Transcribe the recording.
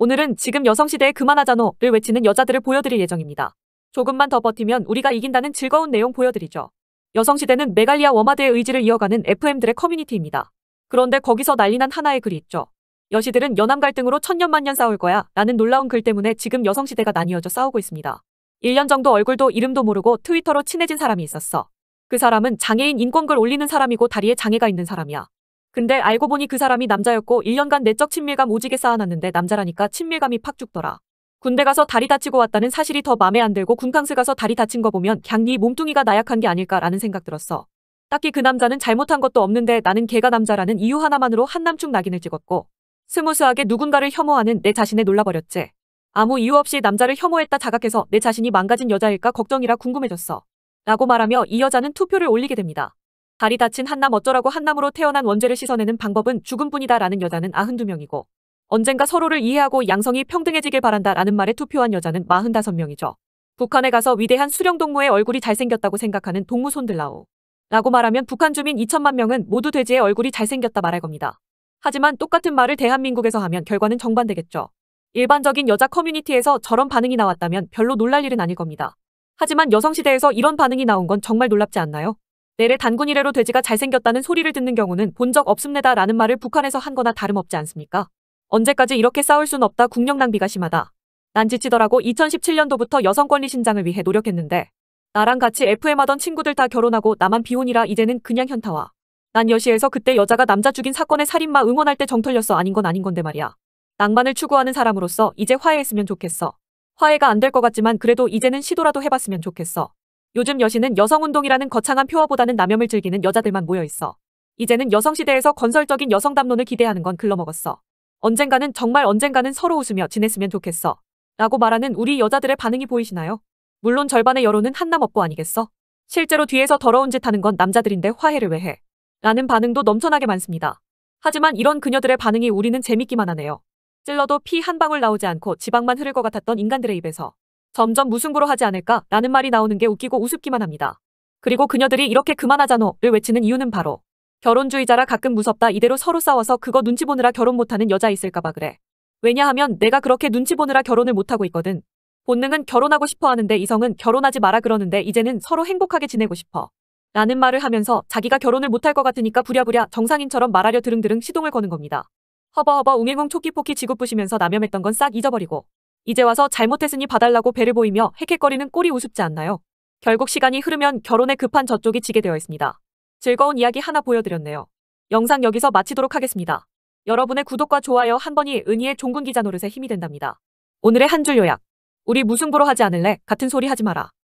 오늘은 지금 여성시대에 그만하자노를 외치는 여자들을 보여드릴 예정입니다. 조금만 더 버티면 우리가 이긴다는 즐거운 내용 보여드리죠. 여성시대는 메갈리아 워마드의 의지를 이어가는 FM들의 커뮤니티입니다. 그런데 거기서 난리난 하나의 글이 있죠. 여시들은 연암 갈등으로 천년만년 싸울 거야 라는 놀라운 글 때문에 지금 여성시대가 나뉘어져 싸우고 있습니다. 1년 정도 얼굴도 이름도 모르고 트위터로 친해진 사람이 있었어. 그 사람은 장애인 인권글 올리는 사람이고 다리에 장애가 있는 사람이야. 근데 알고 보니 그 사람이 남자였고 1년간 내적 친밀감 오지게 쌓아놨는데 남자라니까 친밀감이 팍 죽더라. 군대 가서 다리 다치고 왔다는 사실이 더 맘에 안 들고 군캉스 가서 다리 다친 거 보면 걍 니 몸뚱이가 나약한 게 아닐까라는 생각 들었어. 딱히 그 남자는 잘못한 것도 없는데 나는 걔가 남자라는 이유 하나만으로 한남충 낙인을 찍었고 스무스하게 누군가를 혐오하는 내 자신에 놀라버렸지. 아무 이유 없이 남자를 혐오했다 자각해서 내 자신이 망가진 여자일까 걱정이라 궁금해졌어. 라고 말하며 이 여자는 투표를 올리게 됩니다. 다리 다친 한남 어쩌라고 한남으로 태어난 원죄를 씻어내는 방법은 죽음뿐이다 라는 여자는 92명이고 언젠가 서로를 이해하고 양성이 평등해지길 바란다 라는 말에 투표한 여자는 45명이죠. 북한에 가서 위대한 수령동무의 얼굴이 잘생겼다고 생각하는 동무손들라오. 라고 말하면 북한 주민 2천만 명은 모두 돼지의 얼굴이 잘생겼다 말할 겁니다. 하지만 똑같은 말을 대한민국에서 하면 결과는 정반대겠죠. 일반적인 여자 커뮤니티에서 저런 반응이 나왔다면 별로 놀랄 일은 아닐 겁니다. 하지만 여성시대에서 이런 반응이 나온 건 정말 놀랍지 않나요? 내래 단군 이래로 돼지가 잘생겼다는 소리를 듣는 경우는 본 적 없습니다 라는 말을 북한에서 한 거나 다름없지 않습니까? 언제까지 이렇게 싸울 순 없다 국력 낭비가 심하다. 난 지치더라고 2017년도부터 여성 권리 신장을 위해 노력했는데 나랑 같이 FM 하던 친구들 다 결혼하고 나만 비혼이라 이제는 그냥 현타와. 난 여시에서 그때 여자가 남자 죽인 사건의 살인마 응원할 때 정털렸어 아닌 건 아닌 건데 말이야. 낭만을 추구하는 사람으로서 이제 화해했으면 좋겠어. 화해가 안 될 것 같지만 그래도 이제는 시도라도 해봤으면 좋겠어. 요즘 여신은 여성운동이라는 거창한 표어보다는 남염을 즐기는 여자들만 모여있어. 이제는 여성시대에서 건설적인 여성담론을 기대하는 건 글러먹었어. 언젠가는 정말 언젠가는 서로 웃으며 지냈으면 좋겠어. 라고 말하는 우리 여자들의 반응이 보이시나요? 물론 절반의 여론은 한남 업보 아니겠어? 실제로 뒤에서 더러운 짓 하는 건 남자들인데 화해를 왜 해? 라는 반응도 넘쳐나게 많습니다. 하지만 이런 그녀들의 반응이 우리는 재밌기만 하네요. 찔러도 피 한 방울 나오지 않고 지방만 흐를 것 같았던 인간들의 입에서 점점 무승부로 하지 않을까 라는 말이 나오는 게 웃기고 우습기만 합니다. 그리고 그녀들이 이렇게 그만하자노를 외치는 이유는 바로 결혼주의자라 가끔 무섭다 이대로 서로 싸워서 그거 눈치 보느라 결혼 못하는 여자 있을까봐 그래. 왜냐하면 내가 그렇게 눈치 보느라 결혼을 못하고 있거든. 본능은 결혼하고 싶어 하는데 이성은 결혼하지 마라 그러는데 이제는 서로 행복하게 지내고 싶어. 라는 말을 하면서 자기가 결혼을 못할 것 같으니까 부랴부랴 정상인처럼 말하려 드릉드릉 시동을 거는 겁니다. 허버허버 웅행공 초끼포키 지구 부시면서 남염했던 건 싹 잊어버리고 이제 와서 잘못했으니 봐달라고 배를 보이며 헥헥거리는 꼴이 우습지 않나요? 결국 시간이 흐르면 결혼에 급한 저쪽이 지게 되어 있습니다. 즐거운 이야기 하나 보여드렸네요. 영상 여기서 마치도록 하겠습니다. 여러분의 구독과 좋아요 한 번이 은희의 종군 기자 노릇에 힘이 된답니다. 오늘의 한 줄 요약. 우리 무승부로 하지 않을래? 같은 소리 하지 마라.